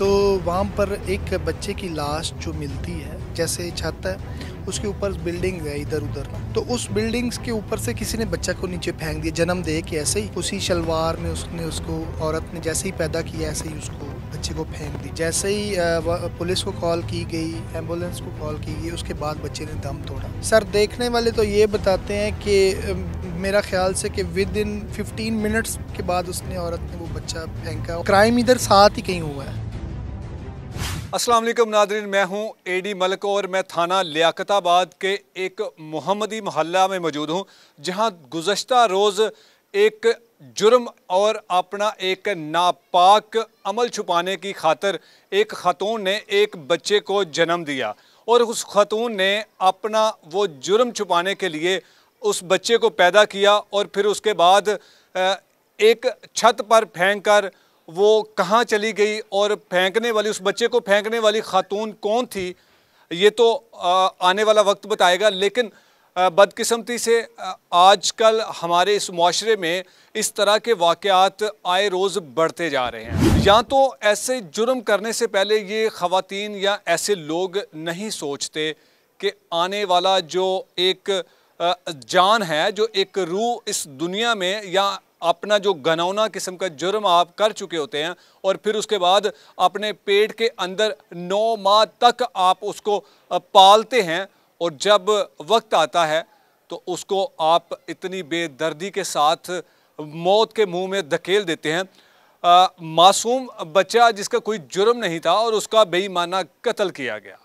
तो वहाँ पर एक बच्चे की लाश जो मिलती है जैसे छत है उसके ऊपर बिल्डिंग है इधर उधर तो उस बिल्डिंग्स के ऊपर से किसी ने बच्चा को नीचे फेंक दिया जन्म दे के ऐसे ही उसी शलवार में उसने उसको औरत ने जैसे ही पैदा किया ऐसे ही उसको बच्चे को फेंक दी जैसे ही पुलिस को कॉल की गई एम्बुलेंस को कॉल की गई उसके बाद बच्चे ने दम तोड़ा सर देखने वाले तो ये बताते हैं कि मेरा ख्याल से कि विद इन फिफ्टीन मिनट्स के बाद उसने औरत ने वो बच्चा फेंका क्राइम इधर साथ ही कहीं हुआ है असलम नादरीन मैं हूं एडी मलक और मैं थाना लियाकताबाद के एक मोहम्मदी मोहल्ला में मौजूद हूं जहां गुज्त रोज़ एक जुर्म और अपना एक नापाक अमल छुपाने की खातर एक खातून ने एक बच्चे को जन्म दिया और उस खातून ने अपना वो जुर्म छुपाने के लिए उस बच्चे को पैदा किया और फिर उसके बाद एक छत पर फेंक कर वो कहाँ चली गई और फेंकने वाली उस बच्चे को फेंकने वाली खातून कौन थी ये तो आने वाला वक्त बताएगा लेकिन बदकिस्मती से आजकल हमारे इस माशरे में इस तरह के वाकयात आए रोज़ बढ़ते जा रहे हैं या तो ऐसे जुर्म करने से पहले ये खातन या ऐसे लोग नहीं सोचते कि आने वाला जो एक जान है जो एक रूह इस दुनिया में या अपना जो गनौना किस्म का जुर्म आप कर चुके होते हैं और फिर उसके बाद अपने पेट के अंदर नौ माह तक आप उसको पालते हैं और जब वक्त आता है तो उसको आप इतनी बेदर्दी के साथ मौत के मुंह में धकेल देते हैं आ, मासूम बच्चा जिसका कोई जुर्म नहीं था और उसका बेईमाना कत्ल किया गया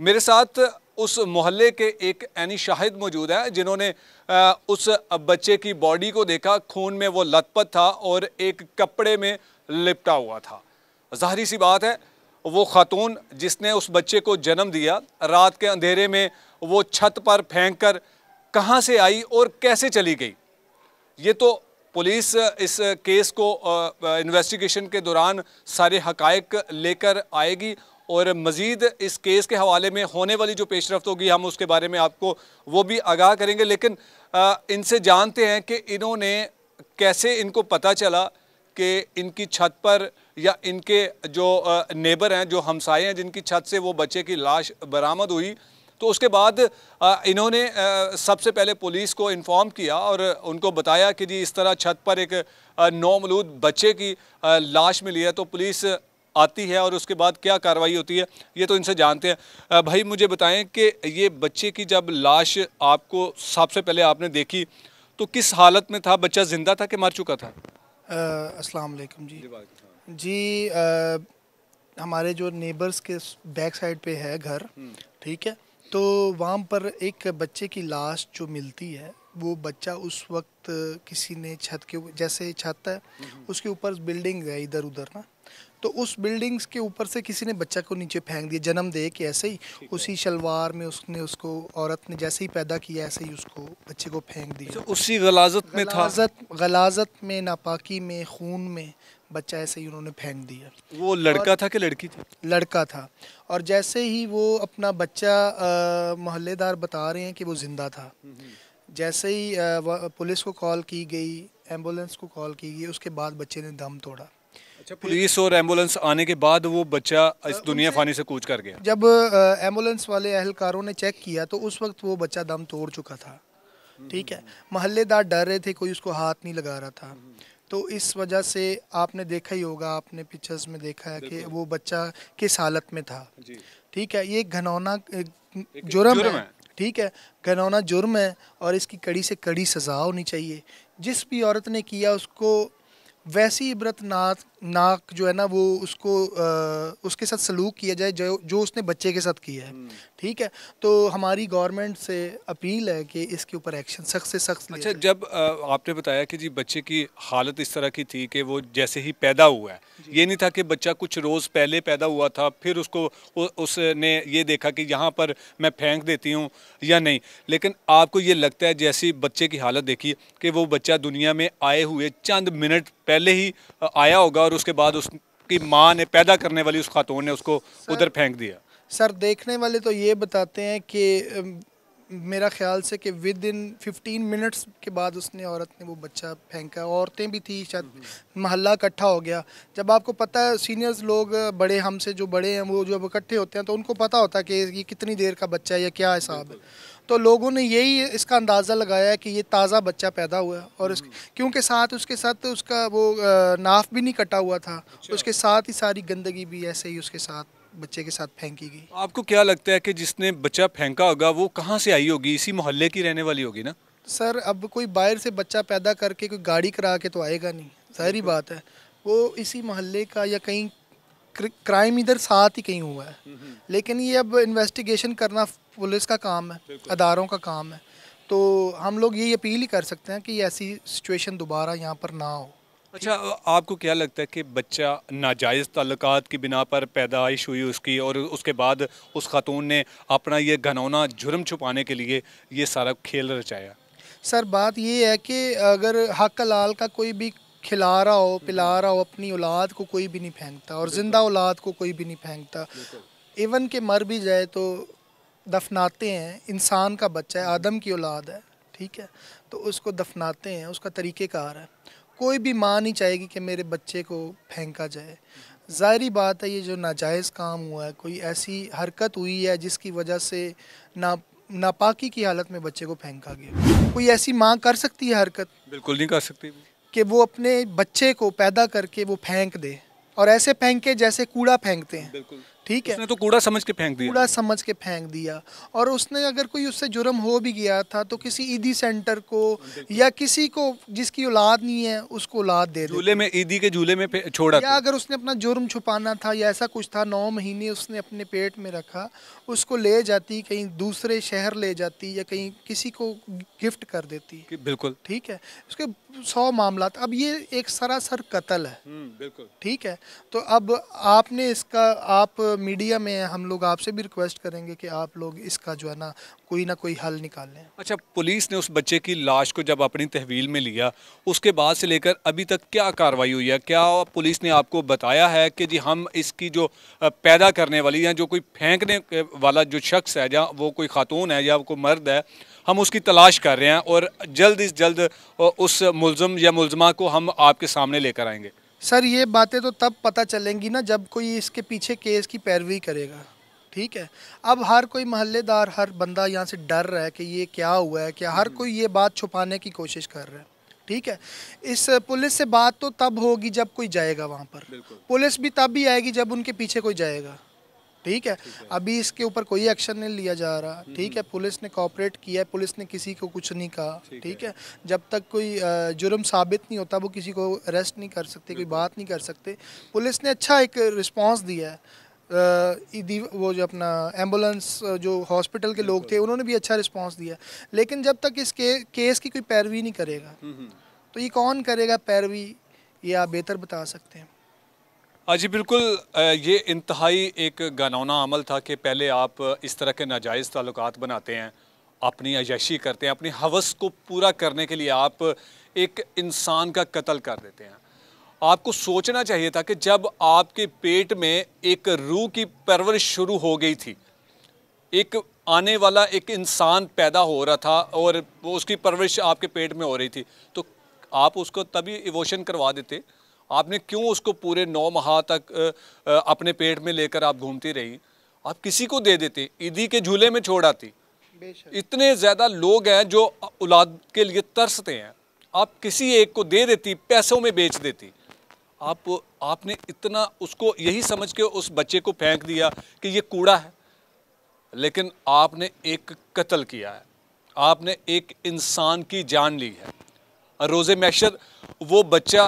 मेरे साथ उस मोहल्ले के एक एनी शाहिद मौजूद हैं जिन्होंने उस बच्चे की बॉडी को देखा खून में वो लतपत था और एक कपड़े में लिपटा हुआ था ज़ाहरी सी बात है वो खातून जिसने उस बच्चे को जन्म दिया रात के अंधेरे में वो छत पर फेंक कर कहाँ से आई और कैसे चली गई ये तो पुलिस इस केस को इन्वेस्टिगेशन के दौरान सारे हकायक लेकर आएगी और मज़ीद इस केस के हवाले में होने वाली जो पेशरफ होगी हम उसके बारे में आपको वो भी आगाह करेंगे लेकिन इनसे जानते हैं कि इन्होंने कैसे इनको पता चला कि इनकी छत पर या इनके जो नेबर हैं जो हमसाए हैं जिनकी छत से वो बच्चे की लाश बरामद हुई तो उसके बाद इन्होंने सबसे पहले पुलिस को इन्फॉर्म किया और उनको बताया कि जी इस तरह छत पर एक नौमलूद बच्चे की लाश मिली है तो पुलिस आती है और उसके बाद क्या कार्रवाई होती है ये तो इनसे जानते हैं भाई मुझे बताएं कि ये बच्चे की जब लाश आपको सबसे पहले आपने देखी तो किस हालत में था बच्चा ज़िंदा था कि मर चुका था अस्सलाम वालेकुम जी जी आ, हमारे जो नेबर्स के बैक साइड पे है घर हम्म। ठीक है तो वहाँ पर एक बच्चे की लाश जो मिलती है वो बच्चा उस वक्त किसी ने छत के जैसे छत है हम्म। उसके ऊपर बिल्डिंग है इधर उधर ना तो उस बिल्डिंग्स के ऊपर से किसी ने बच्चा को नीचे फेंक दिया जन्म दे के ऐसे ही उसी शलवार में उसने उसको औरत ने जैसे ही पैदा किया ऐसे ही उसको बच्चे को फेंक दिया तो उसी गलाजत में गलाजत, था गलाजत में नापाकी में खून में बच्चा ऐसे ही उन्होंने फेंक दिया वो लड़का था कि लड़की थी लड़का था और जैसे ही वो अपना बच्चा मोहल्लेदार बता रहे हैं कि वो ज़िंदा था हम्म, हम्म। जैसे ही पुलिस को कॉल की गई एम्बुलेंस को कॉल की गई उसके बाद बच्चे ने दम तोड़ा अच्छा पुलिस और एम्बुलेंस आने के बाद वो बच्चा इस दुनिया फानी से कूच कर गया जब एम्बुलेंस वाले अहलकारों ने चेक किया तो उस वक्त वो बच्चा दम तोड़ चुका था ठीक है महल्लेदार डर रहे थे कोई उसको हाथ नहीं लगा रहा था तो इस वजह से आपने देखा ही होगा आपने पिक्चर्स में देखा है कि वो बच्चा किस हालत में था ठीक है ये घनौना जुर्म है ठीक है घनौना जुर्म है और इसकी कड़ी से कड़ी सज़ा होनी चाहिए जिस भी औरत ने किया उसको वैसे ही इबरत नाक नाक जो है ना वो उसको आ, उसके साथ सलूक किया जाए जो जो उसने बच्चे के साथ किया है हम्म। ठीक है तो हमारी गवर्नमेंट से अपील है कि इसके ऊपर एक्शन सख्त से सख्त अच्छा जब आपने बताया कि जी बच्चे की हालत इस तरह की थी कि वो जैसे ही पैदा हुआ है ये नहीं था कि बच्चा कुछ रोज़ पहले पैदा हुआ था फिर उसको उ, उसने ये देखा कि यहाँ पर मैं फेंक देती हूँ या नहीं लेकिन आपको ये लगता है जैसी बच्चे की हालत देखी कि वो बच्चा दुनिया में आए हुए चंद मिनट पहले ही आया होगा और उसके बाद उसकी माँ ने पैदा करने वाली उस खातून ने उसको उधर फेंक दिया सर देखने वाले तो ये बताते हैं कि मेरा ख्याल से कि विद इन 15 मिनट्स के बाद उसने औरत ने वो बच्चा फेंका औरतें भी थी शायद महल्ला इकट्ठा हो गया जब आपको पता है सीनियर्स लोग बड़े हमसे जो बड़े हैं वो जब इकट्ठे होते हैं तो उनको पता होता है कि ये कितनी देर का बच्चा है या क्या हिसाब है तो लोगों ने यही इसका अंदाज़ा लगाया कि ये ताज़ा बच्चा पैदा हुआ है और हम्म। क्योंकि साथ उसके साथ उसका वो नाफ भी नहीं कटा हुआ था अच्छा। उसके साथ ही सारी गंदगी भी ऐसे ही उसके साथ बच्चे के साथ फेंकी गई आपको क्या लगता है कि जिसने बच्चा फेंका होगा वो कहाँ से आई होगी इसी मोहल्ले की रहने वाली होगी ना सर अब कोई बाहर से बच्चा पैदा करके कोई गाड़ी करा के तो आएगा नहीं सारी बात है वो इसी मोहल्ले का या कहीं क्राइम इधर साथ ही कहीं हुआ है लेकिन ये अब इन्वेस्टिगेशन करना पुलिस का काम है अदारों का काम है तो हम लोग यही अपील ही कर सकते हैं कि ऐसी सिचुएशन दोबारा यहाँ पर ना हो अच्छा आपको क्या लगता है कि बच्चा नाजायज़ तल्लक की बिना पर पैदाइश हुई उसकी और उसके बाद उस खातून ने अपना ये घनौना जुर्म छुपाने के लिए ये सारा खेल रचाया सर बात ये है कि अगर हक लाल का कोई भी खिला रहा हो पिला रहा हो अपनी औलाद को कोई भी नहीं फेंकता और ज़िंदा औलाद को कोई भी नहीं फेंकता इवन के मर भी जाए तो दफनाते हैं इंसान का बच्चा है आदम की औलाद है ठीक है तो उसको दफनाते हैं उसका तरीक़ेकार है कोई भी माँ नहीं चाहेगी कि मेरे बच्चे को फेंका जाए ज़ाहरी बात है ये जो नाजायज़ काम हुआ है कोई ऐसी हरकत हुई है जिसकी वजह से ना नापाकी की हालत में बच्चे को फेंका गया कोई ऐसी माँ कर सकती है हरकत बिल्कुल नहीं कर सकती कि वो अपने बच्चे को पैदा करके वो फेंक दे और ऐसे फेंके जैसे कूड़ा फेंकते हैं ठीक है उसने तो कूड़ा समझ के फेंक दिया कूड़ा समझ के फेंक दिया और उसने अगर कोई उससे जुर्म हो भी गया था तो किसी ईदी सेंटर को या किसी को जिसकी औलाद नहीं है उसको औलाद दे झूले में ईदी के झूले में छोड़ा या अगर उसने अपना जुर्म छुपाना था या ऐसा कुछ था नौ महीने उसने अपने पेट में रखा उसको ले जाती कहीं दूसरे शहर ले जाती या कहीं किसी को गिफ्ट कर देती बिल्कुल ठीक है उसके सौ मामला अब ये एक सरासर कत्ल है हम्म, बिल्कुल ठीक है तो अब आपने इसका आप मीडिया में हम लोग आपसे भी रिक्वेस्ट करेंगे कि आप लोग इसका जो है ना कोई ना कोई हल निकाल लें अच्छा पुलिस ने उस बच्चे की लाश को जब अपनी तहवील में लिया उसके बाद से लेकर अभी तक क्या कार्रवाई हुई है क्या पुलिस ने आपको बताया है कि जी हम इसकी जो पैदा करने वाली या जो कोई फेंकने वाला जो शख्स है या वो कोई खातून है या कोई मर्द है हम उसकी तलाश कर रहे हैं और जल्द इस जल्द उस मुलम या मुलजमा को हम आपके सामने लेकर आएंगे सर ये बातें तो तब पता चलेंगी ना जब कोई इसके पीछे केस की पैरवी करेगा ठीक है अब हर कोई महल्लेदार हर बंदा यहाँ से डर रहा है कि ये क्या हुआ है क्या हर कोई ये बात छुपाने की कोशिश कर रहा है ठीक है इस पुलिस से बात तो तब होगी जब कोई जाएगा वहाँ पर पुलिस भी तब भी आएगी जब उनके पीछे कोई जाएगा ठीक है अभी इसके ऊपर कोई एक्शन नहीं लिया जा रहा हम्म, ठीक है हम्म। पुलिस ने कॉपरेट किया है पुलिस ने किसी को कुछ नहीं कहा ठीक है जब तक कोई जुर्म साबित नहीं होता वो किसी को अरेस्ट नहीं कर सकते कोई बात नहीं कर सकते पुलिस ने अच्छा एक रिस्पॉन्स दिया है वो जो अपना एम्बुलेंस जो हॉस्पिटल के लोग थे उन्होंने भी अच्छा रिस्पॉन्स दिया लेकिन जब तक इस के, केस की कोई पैरवी नहीं करेगा हम्म, तो ये कौन करेगा पैरवी ये आप बेहतर बता सकते हैं हाँ जी बिल्कुल ये इंतहाई एक गनौना अमल था कि पहले आप इस तरह के नाजायज़ ताल्लुक बनाते हैं अपनी अयशी करते हैं अपनी हवस को पूरा करने के लिए आप एक इंसान का कत्ल कर देते हैं आपको सोचना चाहिए था कि जब आपके पेट में एक रूह की परवरिश शुरू हो गई थी एक आने वाला एक इंसान पैदा हो रहा था और उसकी परवरिश आपके पेट में हो रही थी तो आप उसको तभी इवोशन करवा देते आपने क्यों उसको पूरे नौ माह तक अपने पेट में लेकर आप घूमती रही आप किसी को दे देते ईदी के झूले में छोड़ आती इतने ज़्यादा लोग हैं जो औलाद के लिए तरसते हैं आप किसी एक को दे देती पैसों में बेच देती आप आपने इतना उसको यही समझ के उस बच्चे को फेंक दिया कि ये कूड़ा है लेकिन आपने एक कत्ल किया है आपने एक इंसान की जान ली है रोज़े मैशर वो बच्चा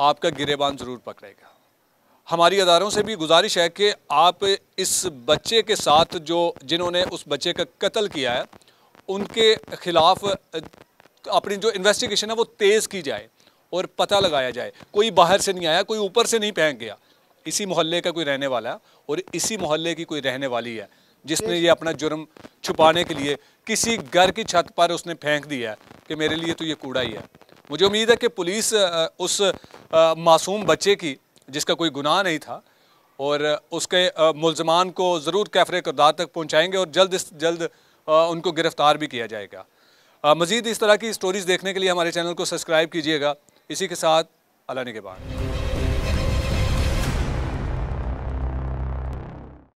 आपका गिरेबान ज़रूर पकड़ेगा हमारी अदारों से भी गुजारिश है कि आप इस बच्चे के साथ जो जिन्होंने उस बच्चे का कत्ल किया है उनके ख़िलाफ़ अपनी जो इन्वेस्टिगेशन है वो तेज़ की जाए और पता लगाया जाए कोई बाहर से नहीं आया कोई ऊपर से नहीं फेंक गया इसी मोहल्ले का कोई रहने वाला है और इसी मोहल्ले की कोई रहने वाली है जिसने ये अपना जुर्म छुपाने के लिए किसी घर की छत पर उसने फेंक दिया है कि मेरे लिए तो ये कूड़ा ही है मुझे उम्मीद है कि पुलिस उस मासूम बच्चे की जिसका कोई गुनाह नहीं था और उसके मुलजमान को ज़रूर कैफरे करदार तक पहुँचाएँगे और जल्द जल्द उनको गिरफ़्तार भी किया जाएगा मज़ीद इस तरह की स्टोरीज़ देखने के लिए हमारे चैनल को सब्सक्राइब कीजिएगा इसी के साथ अला बाद